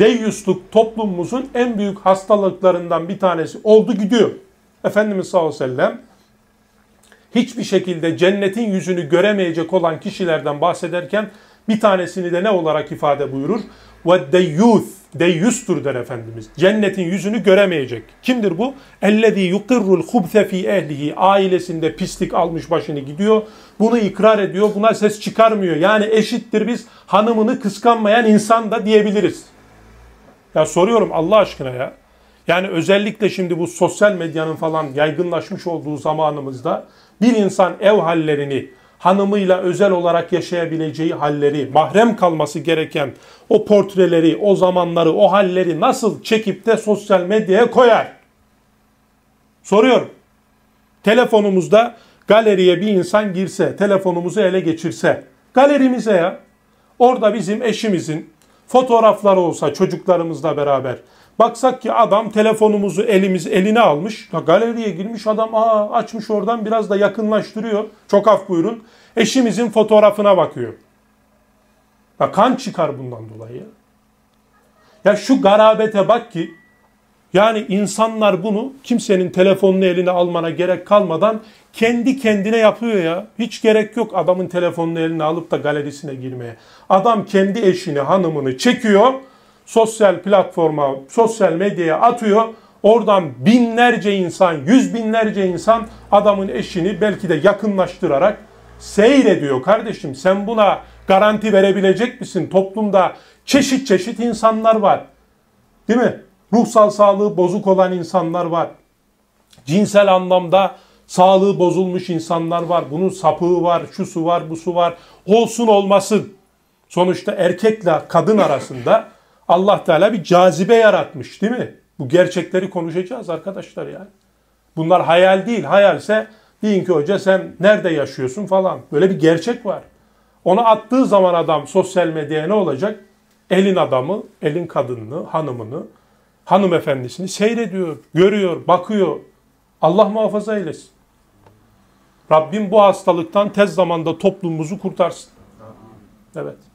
deyyusluk toplumumuzun en büyük hastalıklarından bir tanesi oldu gidiyor. Efendimiz sallallahu aleyhi ve sellem hiçbir şekilde cennetin yüzünü göremeyecek olan kişilerden bahsederken bir tanesini de ne olarak ifade buyurur? Ve deyyuth, deyyustur der Efendimiz. Cennetin yüzünü göremeyecek. Kimdir bu? Ellezî yukirrul hubse fî ehlihi. Ailesinde pislik almış başını gidiyor. Bunu ikrar ediyor. Buna ses çıkarmıyor. Yani eşittir biz hanımını kıskanmayan insan da diyebiliriz. Ya soruyorum Allah aşkına ya. Yani özellikle şimdi bu sosyal medyanın falan yaygınlaşmış olduğu zamanımızda bir insan ev hallerini, hanımıyla özel olarak yaşayabileceği halleri, mahrem kalması gereken o portreleri, o zamanları, o halleri nasıl çekip de sosyal medyaya koyar? Soruyorum. Telefonumuzda galeriye bir insan girse, telefonumuzu ele geçirse, galerimize ya, orada bizim eşimizin, fotoğraflar olsa çocuklarımızla beraber. Baksak ki adam telefonumuzu elimiz eline almış. Galeriye girmiş adam aa açmış oradan biraz da yakınlaştırıyor. Çok af buyurun. Eşimizin fotoğrafına bakıyor. Bak kan çıkar bundan dolayı. Ya şu garabete bak ki yani insanlar bunu kimsenin telefonunu eline almana gerek kalmadan kendi kendine yapıyor ya. Hiç gerek yok adamın telefonunu eline alıp da galerisine girmeye. Adam kendi eşini, hanımını çekiyor, sosyal platforma, sosyal medyaya atıyor. Oradan binlerce insan, yüz binlerce insan adamın eşini belki de yakınlaştırarak seyrediyor kardeşim. Sen buna garanti verebilecek misin? Toplumda çeşit çeşit insanlar var. Değil mi? Ruhsal sağlığı bozuk olan insanlar var. Cinsel anlamda sağlığı bozulmuş insanlar var. Bunun sapığı var, şu su var, bu su var. Olsun olmasın. Sonuçta erkekle kadın arasında Allah Teala bir cazibe yaratmış değil mi? Bu gerçekleri konuşacağız arkadaşlar yani. Bunlar hayal değil. Hayalse deyin ki hoca sen nerede yaşıyorsun falan. Böyle bir gerçek var. Onu attığı zaman adam sosyal medyaya ne olacak? Elin adamı, elin kadınını, hanımını, hanımefendisini seyrediyor, görüyor, bakıyor. Allah muhafaza eylesin. Rabbim bu hastalıktan tez zamanda toplumumuzu kurtarsın. Evet.